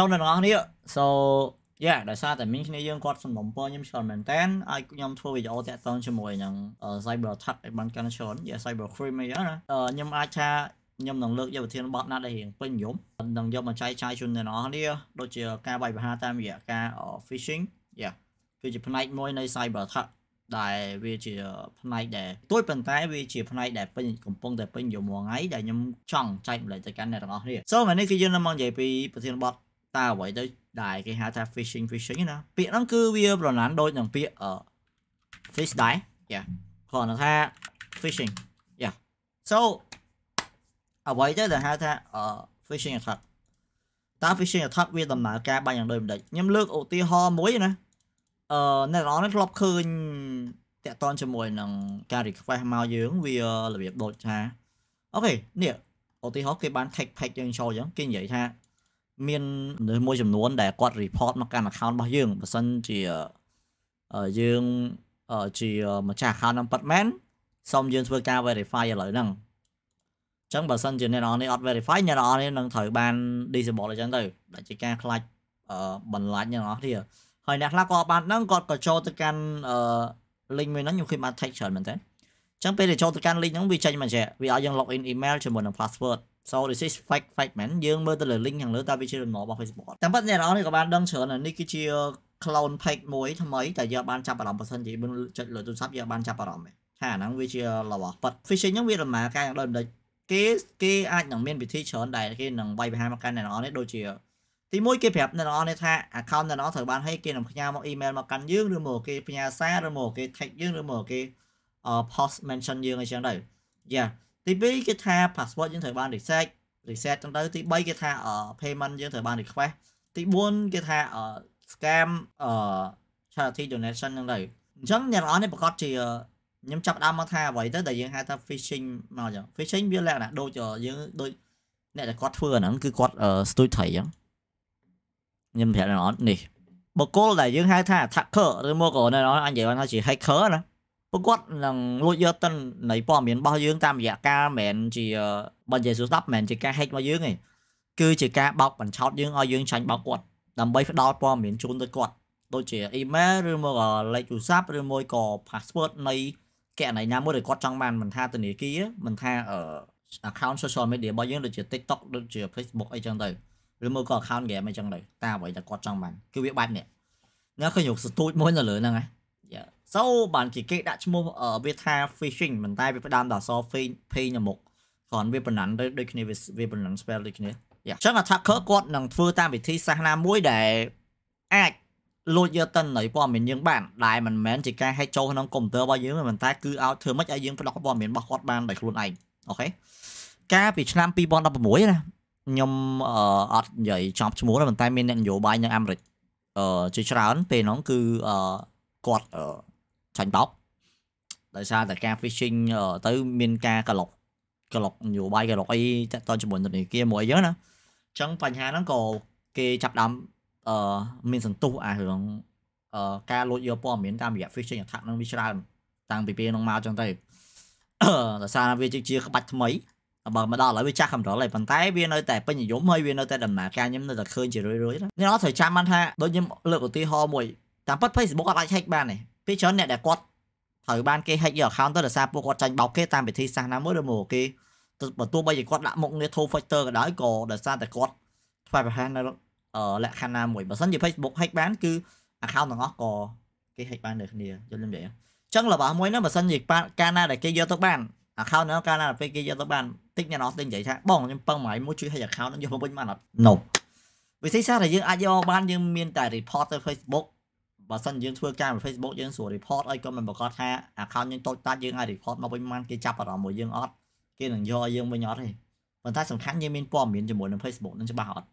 ឥឡូវអ្នកទាំងអស់គ្នា so yeah ដោយសារតែមីងគ្នាយើងគាត់សំណុំពរខ្ញុំច្រើនមែនតើឲ្យខ្ញុំធ្វើវីដេអូតាក់ទងជាមួយនឹង cyber attack ឲ្យបានកាន់ច្រើន yeah cyber crime អីហ្នឹងណាខ្ញុំអាចថាខ្ញុំនឹងលើកយកវិធានបទណាដែលរៀងពេញនិយមនឹងយកមកចែកចាយជូនអ្នកនរគ្នាដូចជាការវាយប្រហារតាមរយៈការ phishing yeah គឺជាផ្នែកមួយនៃ cyber attack ដែលវាជាផ្នែកដែលទួយប៉ុន្តែវាជាផ្នែកដែលពេញកំពុងតែពេញយូរមួយថ្ងៃដែលខ្ញុំចង់ចែកម្លេចទៅកាន់អ្នកទាំងអស់គ្នា So ថ្ងៃនេះគឺយើងនឹងមកនិយាយពីប្រធានបទតើអ្វីទៅដែលគេហៅថា fishing fishing ណាពាក្យហ្នឹងគឺវាប្រឡានដូចនឹងពាក្យ fish ដែរយ៉ាគ្រាន់តែថា fishing យ៉ា so អ្វីទៅដែលហៅថា fishing attack តើ fishing attack វាដំណើរការបាញ់យ៉ាងដូចម្ដេចខ្ញុំលើកឧទាហរណ៍មួយណាអឺអ្នកនរនេះធ្លាប់ឃើញតកតនជាមួយនឹងការ request មកយើងវារបៀបដូចថាអូខេនេះឧទាហរណ៍គេបាន tag pack យើងចូលអញ្ចឹងគេនិយាយថាមានមនុស្សមួយចំនួនដែលគាត់ report មកកាន់ account របស់យើងបើសិនជាយើងជាម្ចាស់ account ហ្នឹងប៉ាត់មែនសូមយើងធ្វើការ verify ឥឡូវហ្នឹងចឹងបើសិនជាអ្នកនរនេះអត់ verify អ្នកនរនេះនឹងត្រូវបាន disable អញ្ចឹងទៅដែលជាការខ្លាច់បន្លាច់អ្នកនរនេះហើយអ្នកខ្លះក៏បានហ្នឹងគាត់ក៏ចូលទៅកាន់ link មួយហ្នឹងខ្ញុំឃើញបាន text ច្រើនមែនតើចឹងពេលដែលចូលទៅកាន់ link ហ្នឹងវាចេញមកចេះវាឲ្យយើង login email ជាមួយនឹង password so this is fact fact មែនយើងមើលទៅលើ link ខាងលើតើវាជាដំណររបស់ Facebook តាមពិតអ្នកនរនេះក៏បានដឹងច្រើននេះគឺជា clone page មួយថ្មីតែយើងបានចាប់អារម្មណ៍បើសិនជាយើងចុចលើទូរស័ព្ទយើងបានចាប់អារម្មណ៍ថាអាហ្នឹងវាជារបស់ប៉ាត់ phishing ហ្នឹងវាដំណើរការយ៉ាងដូចម្ដេចគេគេអាចនឹងមានវិធីច្រើនដែលគេនឹងវាយប្រហារមកកាន់អ្នកនរនេះដូចជាទីមួយគេប្រាប់អ្នកនរនេះថា account អ្នកនរត្រូវបានឲ្យគេនឹងផ្ញើមក email មកកាន់យើងឬមកគេផ្ញើសារឬមកគេ tag យើងឬមកគេ post mention យើងអីចឹងទៅយ៉ាទី2គេថា password យើងត្រូវបាន reset reset ចឹងទៅទី3គេថា payment យើងត្រូវបាន request ទី4គេថា scam charity donation ចឹងទៅអញ្ចឹងអ្នកនរនេះប្រកាសជាខ្ញុំចាប់ដើមមកថាអ្វីទៅដែលយើងហៅថា phishing មកចឹង phishing វាលក្ខណៈដូចយើងដូចអ្នកដែលគាត់ធ្វើអាហ្នឹងគឺគាត់ស្ទួយត្រីចឹងខ្ញុំប្រាប់អ្នកនរនេះបុគ្គលដែលយើងហៅថា attacker ឬមកក៏អ្នកនរអាចនិយាយថាជា hacker ណាពួកគាត់នឹងលួចយកទិន្នន័យព័ត៌មានរបស់យើងតាមរយៈការមិនជាបើនិយាយសួរស្ដាប់មិនជាការហែកមកយើងទេគឺជាការបោកបញ្ឆោតយើងឲ្យយើងចាញ់បោកគាត់ដើម្បីផ្ដល់ព័ត៌មានជូនទៅគាត់ដូចជា email ឬមកលេខទូរស័ព្ទឬមួយក៏ password នៃកណៃណាមួយដែលគាត់ចង់បានមិនថាធនាគារមិនថា account social media របស់យើងដូចជា TikTok ដូចជា Facebook អីចឹងទៅឬមកក៏ account game អីចឹងទៅតាមអ្វីដែលគាត់ចង់បានគឺវាបែបនេះអ្នកឃើញរូបស្ទូចមួយនៅលើហ្នឹងហ៎ so បានជាគេដាក់ឈ្មោះវាថា phishing មិនតែវាផ្ដើមដល់អក្សរ phi នៅមុខគ្រាន់វាប្រណាំងដូចគ្នាវាប្រណាំង spell ដូចគ្នាអញ្ចឹង attacker គាត់នឹងធ្វើតាមវិធីសាសនាមួយដែលអាចលួចយកទិន្នន័យព័ត៌មានយើងបានដែលមិនមែនជាការហែកចូលក្នុងកុំព្យូទ័ររបស់យើងទេប៉ុន្តែគឺឲ្យធ្វើម៉េចឲ្យយើងផ្ដោះព័ត៌មានរបស់គាត់បានដោយខ្លួនឯងអូខេកាលពីឆ្នាំ2016ណាខ្ញុំអត់និយាយចំឈ្មោះទេប៉ុន្តែមានអ្នកនយោបាយនៅអាមេរិកអឺជាច្រើនពេលហ្នឹងគឺអឺគាត់ចាញ់បោកដោយសារតែការ phishing ទៅមានការកឡុកកឡុកនយោបាយកឡុកអីតតជាមួយធនាគារមួយអីចឹងណាអញ្ចឹងបញ្ហាហ្នឹងក៏គេចាប់ដើមអឺមានសន្ទុះអារឿងអឺការលួចយកព័ត៌មានតាមរយៈ phishing attack ហ្នឹងវាច្រើនតាំងពីពេលហ្នឹងមកចឹងទៅដោយសារវាជាក្បាច់ថ្មីបើមកដល់ឥឡូវវាចាស់ control ហើយប៉ុន្តែវានៅតែពេញនិយមហើយវានៅតែដំណើរការខ្ញុំនៅតែឃើញជារឿយៗណាអ្នកនរត្រូវចាំបានថាដូចខ្ញុំលើកឧទាហរណ៍មួយតាមពិត Facebook អត់អាច hack បានទេពីច្រើនអ្នកដែលគាត់ត្រូវបានគេ hack យក account ទៅដោយសារពួកគាត់ចាញ់បោកគេតាមវិធីសាស្ត្រណាមួយឬមកគេបើទោះបីជាគាត់ដាក់មុខងារ True Factor ក៏ដោយក៏ដោយសារតែគាត់ធ្វើប្រហែលនៅលក្ខខណ្ឌណាមួយបើមិនជា Facebook hack បានគឺ account ទាំងអស់ក៏គេ hack បានដូចគ្នាយល់ទេអញ្ចឹងរបស់មួយហ្នឹងបើមិនជាការណាដែលគេយកទៅបាន account ហ្នឹងការណាពេលគេយកទៅបានតិចអ្នកនរទៅនិយាយថាបងខ្ញុំពឹងមួយមួយជួយ hack account ហ្នឹងយកមកវិញបានអត់ no វិធីសាស្ត្រដែលយើងអាចយកបានយើងមានតែ report ទៅ Facebook បើសិនយើងធ្វើការពី Facebook យើងសួរ report អីក៏មិនប្រកាសថា account យើងតូចតាចយើងឲ្យ report មកវិញមិនគេចាប់អារម្មណ៍មកយើងអត់គេនឹងយកយើងវិញអត់ទេប៉ុន្តែសំខាន់យើងមានព័ត៌មានជាមួយនឹង Facebook នឹងច្បាស់អត់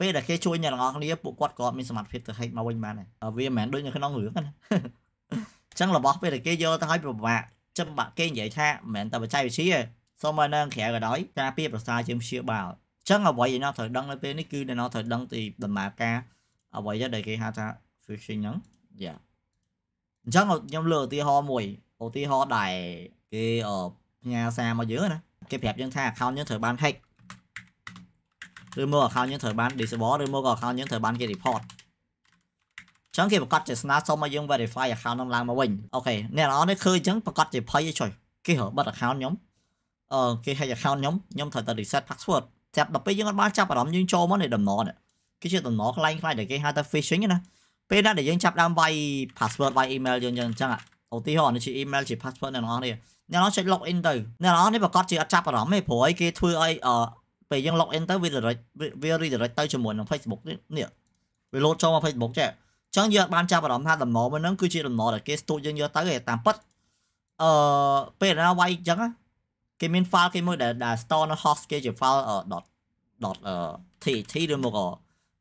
ពេលដែលគេជួយអ្នកទាំងអស់គ្នាពួកគាត់ក៏មានសមត្ថភាពទៅ hack មកវិញបានដែរវាមិនមែនដូចនៅក្នុងរឿងណាអញ្ចឹងរបស់ពេលដែលគេយកទៅឲ្យពិបាកចាំបាក់គេនិយាយថាមិនមែនតែបច្ចេកវិទ្យាសូមឲ្យនៅក្រៅក៏ដោយការពៀប្រសាជាព្យាបាលអញ្ចឹងអ្វីដែលអ្នកត្រូវដឹងនៅពេលនេះគឺអ្នកត្រូវដឹងពីដំណើរការអ្វីដែលគេហៅថាគឺខ្ញុំហ្នឹងយ៉ាអញ្ចឹងខ្ញុំលើឧទាហរណ៍មួយឧទាហរណ៍ដែលគេផ្ញើសារមកយើងណាគេប្រាប់យើងថា account យើងត្រូវបាន hack ឬមក account យើងត្រូវបាន disable ឬមកក៏ account យើងត្រូវបានគេ report ចឹងគេប្រកាសជាស្នើសុំឲ្យយើង verify account នឹងឡើងមកវិញអូខេអ្នកនរនេះឃើញចឹងប្រកាសជាភ័យចុះគេហៅបិទ account ខ្ញុំអឺគេ hack account ខ្ញុំខ្ញុំត្រូវតែ reset password ចាប់ដល់ពេលយើងអត់បានចាប់អារម្មណ៍យើងចូលមកនៃដំណរនេះគឺជាដំណរខ្លាំងខ្លាំងដែលគេហៅថា phishing ណាពេលណាដែលយើងចាប់ដើមវាយ password វាយ email យើងយើងអញ្ចឹងឧទាហរណ៍នេះជា email ជា password នៅក្នុងនេះអ្នកនរចុច log in ទៅអ្នកនរនេះប្រកាសជាអត់ចាប់អារម្មណ៍ទេព្រោះអីគេធ្វើឲ្យពេលយើង log in ទៅវា redirect វា redirect ទៅជាមួយនឹង Facebook នេះវា load ចូលមក Facebook ចេះចឹងយើងអត់បានចាប់អារម្មណ៍ថាដំណរមួយហ្នឹងគឺជាដំណរដែលគេស្ទូចយើងយកទៅឯតាមពិតអឺពេលណាវាយអញ្ចឹងគេមាន file គេមួយដែលដែល store នៅ host គេជា file .dot .tt ឬមក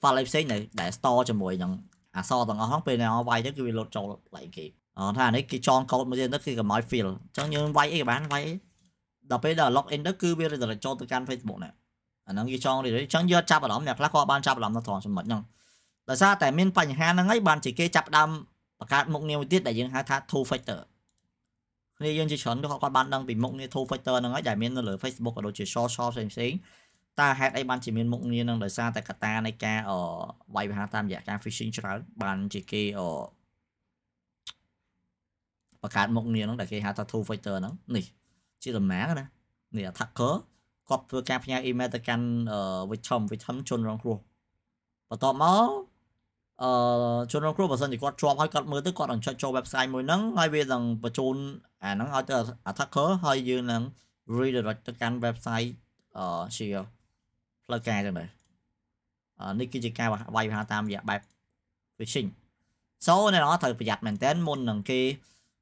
file ផ្សេងដែល store ជាមួយនឹងអាសទាំងអស់ហ្នឹងពេលអ្នកវាយទៅគឺវាលុតចូលឡើងគេអត់ថានេះគេចងកូដមួយទៀតទៅគេកុំឲ្យ feel អញ្ចឹងយើងវាយអីក៏បានវាយអីដល់ពេលដល់ log in ទៅគឺវាចូលចូលទៅកាន់ Facebook នេះអាហ្នឹងគេចងរីអញ្ចឹងយើងអត់ចាប់អារម្មណ៍អ្នកខ្លះក៏បានចាប់អារម្មណ៍ទៅត្រង់ចំណុចហ្នឹងដោយសារតែមានបញ្ហាហ្នឹងហើយបានជាគេចាប់ដើមបង្កើតមុខងារមួយទៀតដែលយើងហៅថា two factor គ្នាយើងជាច្រើនគាត់បានដឹងពីមុខងារ two factor ហ្នឹងហើយដែលមាននៅលើ Facebook ក៏ដូចជា social ផ្សេងៗតើហេតុអីបានជាមានមុខងារនឹងដោយសារតែកត្តានៃការអវាយប្រហារតាមរយៈការ phishing ច្រើនបានជាគេអបង្កើតមុខងារនឹងដែលគេហៅថា two factor ហ្នឹងនេះជាតំណាងណានេះ attacker គាត់ធ្វើការផ្ញើ email ទៅកាន់ victim victim ជនរងគ្រោះបន្ទាប់មកអឺជនរងគ្រោះបើសិនជាគាត់ជាប់ហើយគាត់មើលទៅគាត់នឹងចុចចូល website មួយហ្នឹងហើយវានឹងបញ្ជូនអាហ្នឹងឲ្យទៅ attacker ហើយយើងនឹង redirect ទៅកាន់ website អឺជាផ្លូវការចឹងដែរនេះគឺជាការវាយប្រហារតាមរយៈបែប phishing សូអ្នកទាំងអស់ត្រូវប្រយ័ត្នមែនទែនមុននឹងគេ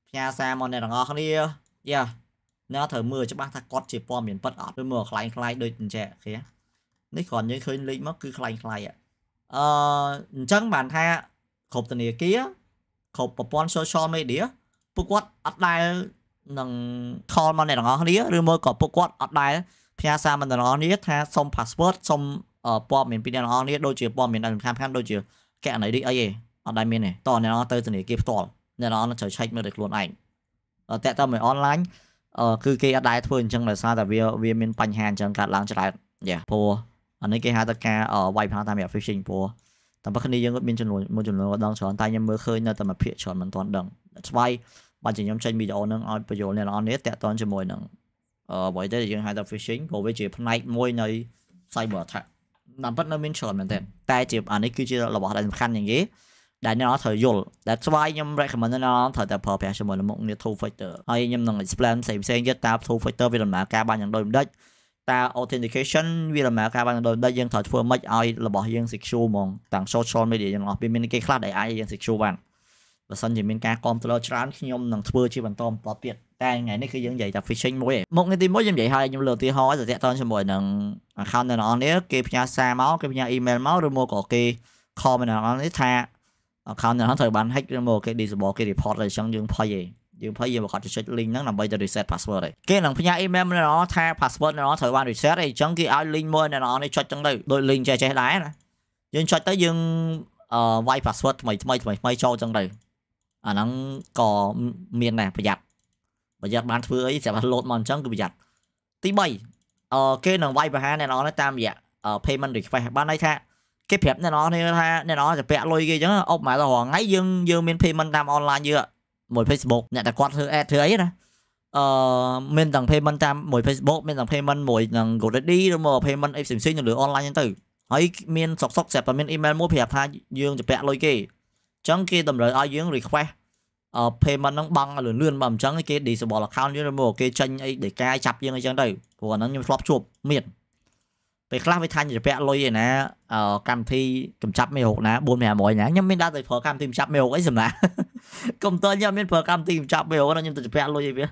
ផ្ញើសារមកអ្នកទាំងអស់គ្នាយ៉ាអ្នកត្រូវមើលច្បាស់ថាគាត់ជាព័ត៌មានពិតអត់ឬមើលខ្លាំងខ្លាយដូចអញ្ចឹងគេនេះគ្រាន់យើងឃើញលេខមកគឺខ្លាំងខ្លាយអឺអញ្ចឹងបានថាគ្រប់ធនាគារគ្រប់ប្រព័ន្ធ social media ពួកគាត់អត់ដែលនឹង call មកអ្នកទាំងអស់គ្នាឬមើលក៏ពួកគាត់អត់ដែលផ្ញើសារមិនដល់អ្នកនាងថាសុំ password សុំព័ត៌មានពីអ្នកនរគ្នាដូចជាព័ត៌មានដែលសំខាន់ៗដូចជាកណនីរីអីឯងអត់ដែរមានទេតអ្នកនរទៅធនាគារផ្ទាល់អ្នកនរត្រូវឆែកមើលតែខ្លួនឯងតែតើមើលអនឡាញគឺគេអត់ដែរធ្វើអញ្ចឹងដោយសារតែវាវាមានបញ្ហាអញ្ចឹងកើតឡើងច្រើនយ៉ាព្រោះអានេះគេហៅថាការវាយប្រហារតាមរយៈ phishing ព្រោះតែបើគ្នាយើងក៏មានចំនួនមួយចំនួនក៏ដឹងច្រើនតែខ្ញុំមើលឃើញនៅតែមួយភាគច្រើនមិនទាន់ដឹងស្វ័យបើជាខ្ញុំចេញវីដេអូនឹងឲ្យបញ្យល់អ្នកនរគ្នាតើតជាមួយនឹងអ្វីដែលយើងហៅថា phishing ក៏វាជាផ្នែកមួយនៃ cyber attack តាមពិតនៅមានច្រើនមែនទែនតែជាអានេះគឺជារបស់ដែលសំខាន់យ៉ាងគេដែលអ្នកត្រូវយល់ That's why ខ្ញុំ recommend ដល់ត្រូវតែប្រើប្រាស់ជាមួយនឹងមុខងារ two factor ហើយខ្ញុំនឹង explain ផ្សេងផ្សេងទៀតតើ two factor វាដំណើរការបានយ៉ាងដូចម្ដេចតើ authentication វាដំណើរការបានដោយដូចយើងត្រូវធ្វើម៉េចឲ្យរបស់យើង secure ហ្មងទាំង social media ទាំងអស់វាមានគេខ្លះដែលអាចយើង secure បានបើសិនជាមានការគ្រប់គ្រងច្រើនខ្ញុំនឹងធ្វើជាបន្តបន្តទៀតតែថ្ងៃនេះគឺយើងនិយាយតែ phishing មួយឯងមុខនេះទី1ខ្ញុំនិយាយហើយខ្ញុំលើឧទាហរណ៍ឲ្យតេតតជាមួយនឹង account នៅអ្នកនេះគេផ្ញើសារមកគេផ្ញើ email មកឬមកក៏គេ call មកនៅអ្នកនេះថា account នៅអ្នកត្រូវបាន hack ឬមកគេ disable គេ report អីចឹងយើងភ័យឯងយើងភ័យយើងប្រកាសចុច link ហ្នឹងដើម្បីទៅ reset password ឯងគេនឹងផ្ញើ email នៅអ្នកថា password នៅអ្នកត្រូវបាន reset ឯងចឹងគេឲ្យ link មួយនៅអ្នកនេះចុចចឹងទៅដូច link ចេះចេះដែរណាយើងចុចទៅយើងវាយ password ថ្មីថ្មីថ្មីថ្មីចូលចឹងទៅអាហ្នឹងក៏មានដែរប្រយ័ត្នប្រយ័ត្នបានធ្វើអីសម្រាប់លោតមកអញ្ចឹងគឺប្រយ័ត្នទី3អឺគេនឹងវាយប្រហារអ្នកនរតាមរយៈ payment request បានន័យថា គេប្រាប់អ្នកនរនេះថាអ្នកនរទៅពាក់លុយគេអញ្ចឹងអុកម៉ែទៅរងថ្ងៃយើងយើងមាន payment តាម online យើងមួយ Facebook អ្នកតែគាត់ធ្វើ ad ធ្វើអីណាអឺមានទាំង payment តាមមួយ Facebook មានទាំង payment មួយនឹង GoDaddy ឬមក payment អីផ្សេងៗនៅលើ online ហ្នឹងទៅហើយមានសុកសុកស្រាប់តែមាន email មួយប្រាប់ថាយើងទៅពាក់លុយគេអញ្ចឹងគេតម្រូវឲ្យយើង request payment ហ្នឹងបង់លឿនៗបើមិនចឹងគេ disable account យើងមកគេចេញអីដីកាចាប់យើងអីចឹងទៅព្រោះអាហ្នឹងខ្ញុំធ្លាប់ជួបមានពេលខ្លះវាថាញ់រយៈលុយឯណាកម្មវិធីកំចាប់មេរោគណា4500ណាខ្ញុំមានដាក់ទៅប្រើកម្មវិធីកំចាប់មេរោគអីសម្រាប់កុំព្យូទ័រខ្ញុំមានប្រើកម្មវិធីកំចាប់មេរោគណាខ្ញុំទៅរយៈលុយអីវា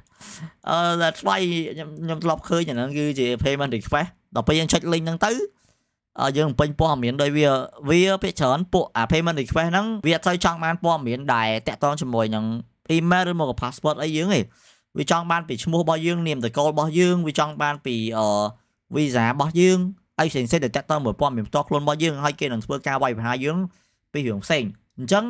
អឺតែស្វ័យខ្ញុំខ្ញុំធ្លាប់ឃើញអាហ្នឹងគឺជា payment request ដល់ពេលយើងចុច link ហ្នឹងទៅយើងពេញព័ត៌មានដោយវាវាភាគច្រើនពួកអា payment request ហ្នឹងវាអត់សូវចង់បានព័ត៌មានដែលតាក់ទងជាមួយនឹង email ឬមក passport អីយើងទេវាចង់បានពីឈ្មោះរបស់យើងនាមតកូលរបស់យើងវាចង់បានពីអឺ visa របស់យើងអីផ្សេងៗដែលតាក់ទងមួយព័ត៌មានផ្ទាល់ខ្លួនរបស់យើងហើយគេនឹងធ្វើការវាយប្រហារយើងពីរឿងផ្សេងអញ្ចឹង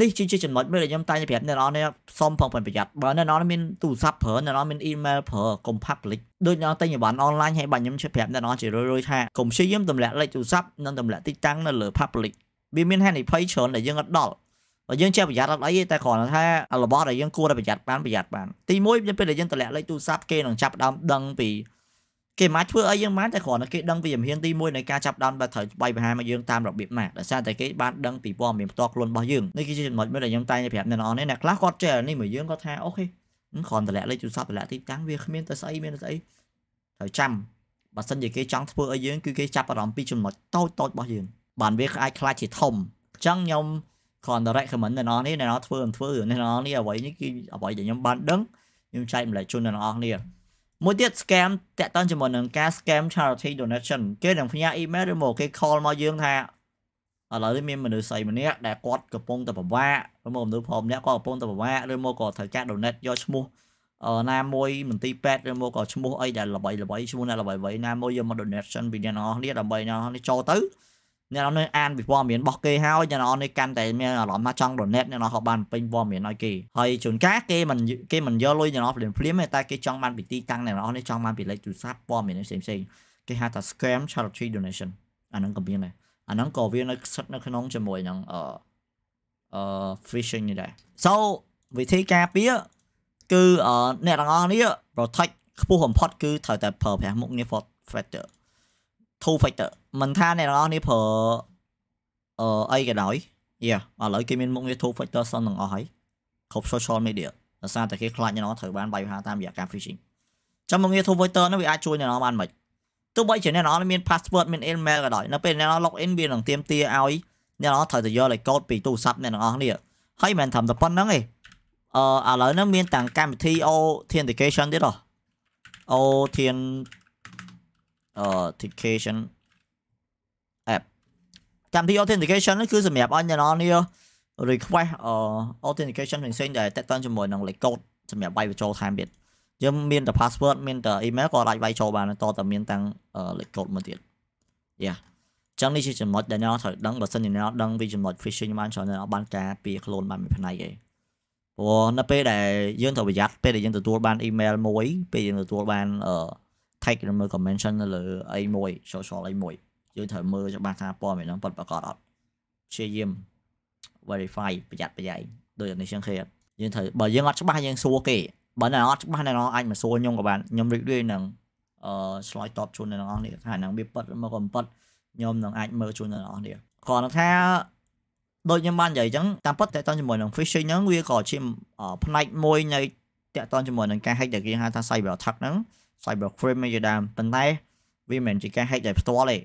នេះគឺជាចំណុចមួយដែលខ្ញុំតែងតែប្រាប់អ្នកនរនេះសុំផងប្រិនប្រយ័ត្នបើអ្នកនរមានទូរស័ព្ទប្រើអ្នកនរមានអ៊ីមែលប្រើកុំ public ដូចអ្នកតែញវ៉ាន់អនឡាញហើយបាទខ្ញុំជិះប្រាប់អ្នកនរជារឿយៗថាកុំព្យាយាមទម្លាក់លេខទូរស័ព្ទនិងទម្លាក់ទីតាំងនៅលើ public វាមានហានិភ័យច្រើនដែលយើងអត់ដល់បើយើងចេះប្រយ័ត្នអត់អីទេតែគ្រាន់តែថារបស់ដែលយើងគួរតែប្រយ័ត្នបានប្រយ័ត្នបានទី1ពេលដែលយើងទម្លាក់លេខទូរស័ព្ទគេនឹងចាប់ដើមដឹងពីគេមិនអាចធ្វើអីយើងបានតែគ្រាន់តែគេដឹងពីជំហានទី1នៃការចាប់ដានបើត្រូវបាយបរិຫານមកយើងតាមរបៀបណាដោយសារតែគេបានដឹងពីព័ត៌មានផ្ទាល់ខ្លួនរបស់យើងនេះគឺជាចំណុចមួយដែលខ្ញុំតែងតែប្រាប់អ្នកនរនេះអ្នកខ្លះគាត់ចេះនេះមកយើងគាត់ថាអូខេគ្រាន់តែលាក់លេខទូរស័ព្ទលាក់ទីតាំងវាគ្មានតែស្អីមានតែស្អីត្រូវចាំបើសិនជាគេចង់ធ្វើឲ្យយើងគឺគេចាប់អារម្មណ៍ពីចំណុចតូចតូចរបស់យើងបានវាអាចខ្លាចជាធំអញ្ចឹងខ្ញុំគ្រាន់តែ recommend អ្នកនរនេះអ្នកនរធ្វើមិនធ្វើអ្នកនរនេះអ្វីនេះគឺអ្វីដែលខ្ញុំបានដឹងខ្ញុំចែកម្លែកជូនអ្នកនរនេះមួយទៀត scam តាក់ទងជាមួយនឹងការ scam charity donation គេនឹងផ្ញើ email ឬមកគេ call មកយើងថាឥឡូវមានមនុស្សស្រីម្នាក់ដែលគាត់កំពុងតែពិបាកឬមកមនុស្សផងម្នាក់គាត់កំពុងតែពិបាកឬមកក៏ត្រូវការ donate យកឈ្មោះណាមួយមន្ទីរពេទ្យឬមកក៏ឈ្មោះអីដែលល្បីល្បីឈ្មោះណាល្បីល្បីណាមួយយកមក donation ពីអ្នកនរនេះដើម្បីអ្នកនរនេះចូលទៅអ្នកនរនេះអានពីព័ត៌មានរបស់គេហើយអ្នកនរនេះកាន់តែមានអារម្មណ៍ថាចង់ donate អ្នកនរក៏បានពេញព័ត៌មានឲ្យគេហើយជួនកាលគេមិនគេមិនយកលុយអ្នកនរភ្លាមភ្លាមទេតែគេចង់បានពីទីតាំងអ្នកនរនេះចង់បានពីលេខទូរស័ព្ទព័ត៌មានផ្សេងផ្សេងគេហៅថា scam charity donation អាហ្នឹងក៏មានដែរអាហ្នឹងក៏វានៅស្ថិតនៅក្នុងជាមួយនឹងអឺ phishing នេះដែរ so វិធីការពារគឺអ្នកទាំងអស់នេះ protect ខ្ពស់បំផុតគឺត្រូវតែប្រើប្រាស់មុខងារ factor two factor មិនថាអ្នកទាំងអស់នេះប្រើអឺអីក៏ដោយយ៉ាឥឡូវគេមានមុខងារ two factor សិនទាំងអស់ហើយគ្រប់ social media ដោយសារតែគេខ្លាចអ្នកទាំងអស់ត្រូវបានបាយហាតាមរយៈការ phishing ចាំមុខងារ two factor នេះវាអាចជួយអ្នកទាំងអស់បានមិនទោះបីជាអ្នកទាំងអស់មាន password មាន email ក៏ដោយនៅពេលអ្នកទាំងអស់ log in វានឹងទាមទារឲ្យអ្នកទាំងអស់ត្រូវទៅយកលេខកូដពីទូរស័ព្ទអ្នកទាំងអស់នេះហើយមិនត្រឹមតែប៉ុណ្្នឹងទេអឺឥឡូ w ហ្នឹងមានទាំងកម្មវិធី authentication ទៀតហ៎ authent authentication app កម្មវិធី authentication ហ្នឹងគឺសម្រាប់ឲ្យអ្នកនរនេះ request authentication ផ្សេងៗដែលតាក់ទងជាមួយនឹងលេខកូដសម្រាប់វាយបញ្ចូលថែមទៀតយើងមានតែ password មានតែ email ក៏អាចវាយចូលបានតតែមានទាំងលេខកូដមួយទៀត Yeah ចឹងនេះជាចំណុចដែលអ្នកត្រូវដឹងបើសិនជាអ្នកដឹងពីចំណុច phishing បានច្រើនអ្នកបានការពារខ្លួនបានមួយផ្នែកឯងព្រោះនៅពេលដែលយើងត្រូវប្រយ័ត្នពេលដែលយើងទទួលបាន email មួយពេលយើងទទួលបានអឺ tag ឬមើល convention នៅលើអីមួយ social អីមួយយើងត្រូវមើលច្បាស់ថាព័ត៌មានហ្នឹងពិតប្រាកដអត់ព្យាយាម verify ប្រយ័ត្នប្រយែងដូចនេះជាងគេយើងត្រូវបើយើងអត់ច្បាស់យើងសួរគេបើនៅអត់ច្បាស់នៅអាចមកសួរខ្ញុំក៏បានខ្ញុំរីករាយនឹងអឺឆ្លើយតបជូនដល់អ្នកនេះថាហ្នឹងវាពិតមកក៏មិនពិតខ្ញុំនឹងអាចមើលជូនដល់អ្នកនេះគ្រាន់តែថាដូចខ្ញុំបាននិយាយអញ្ចឹងតាមពិតតើតជាមួយនឹង phishing ហ្នឹងវាក៏ជាផ្នែកមួយនៃតើតជាមួយនឹងការ hack ដែលគេហៅថា cyber attack ហ្នឹង cyber crime ជាដើមប៉ុន្តែវាមិនមែនជាការ hack ដោយផ្ទាល់ទេ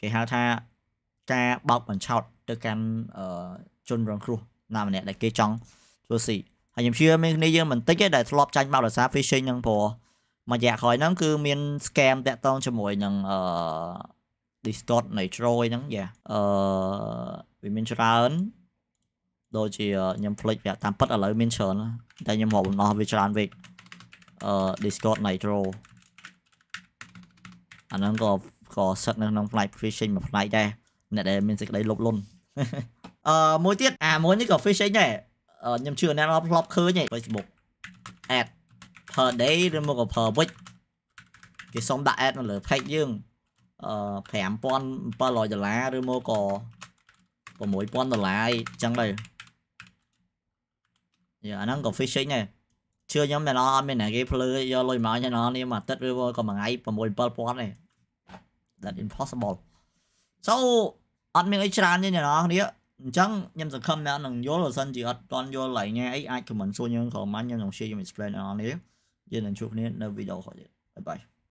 គេហៅថាការបោកបញ្ឆោតទៅកាន់ជនរងគ្រោះណាម្នាក់ដែលគេចង់ធ្វើស៊ីហើយខ្ញុំជឿមានគ្នាយើងមិនតិចទេដែលធ្លាប់ចាញ់មកដោយសារ phishing ហ្នឹងព្រោះមួយរយៈក្រោយហ្នឹងគឺមាន scam តាក់ទងជាមួយនឹងអឺ Discord នៃ Troy ហ្នឹងយ៉ាអឺវាមានច្រើនដូចជាខ្ញុំផ្លេចវាតាមពិតឥឡូវមានច្រើនតែខ្ញុំរកបំណោះវាច្រើនពេកអឺ Discord នៃ Troy អាហ្នឹងក៏ក៏ស្ថិតនៅក្នុងផ្នែក phishing មួយផ្នែកដែរអ្នកដែលមានសេចក្តីលុបលុនអឺមួយទៀតអាមួយនេះក៏ phishing ដែរខ្ញុំជឿអ្នកធ្លាប់ឃើញឯង Facebook ad per day ឬមកក៏ per week គេសុំដាក់ ad នៅលើ page យើងអឺ5700ដុល្លារឬមកក៏6000ដុល្លារអីចឹងទៅយ៉ាអាហ្នឹងក៏ phishing ដែរជឿខ្ញុំតែអត់មានអ្នកគេភ្លឺយកលុយមកញ៉ាំនេះមួយអាទិត្យឬក៏មួយថ្ងៃ6 7000ឯង that impossible so អត់មានអីច្រើនទេអ្នកនរគ្នាអញ្ចឹងខ្ញុំសង្ឃឹមអ្នកនឹងយល់បើសិនជាអត់ទាន់យល់ឡើងញ៉ែអីអាច comment សួរយើងក្រោមខ្ញុំនឹង share ខ្ញុំ explain អ្នកនរគ្នាយើងនឹងជួបគ្នានៅ video ក្រោយទៀត bye bye